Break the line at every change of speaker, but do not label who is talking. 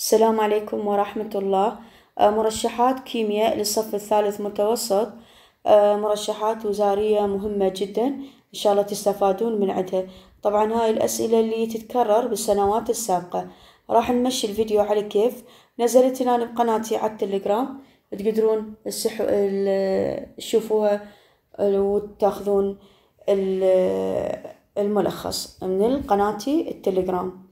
السلام عليكم ورحمة الله آه، مرشحات كيمياء للصف الثالث متوسط آه، مرشحات وزارية مهمة جدا إن شاء الله تستفادون من عدها طبعا هاي الأسئلة اللي تتكرر بالسنوات السابقة راح نمشي الفيديو على كيف نزلت هنا بقناتي على التليجرام تقدرون السحو... تشوفوها وتاخذون الملخص من قناتي التليجرام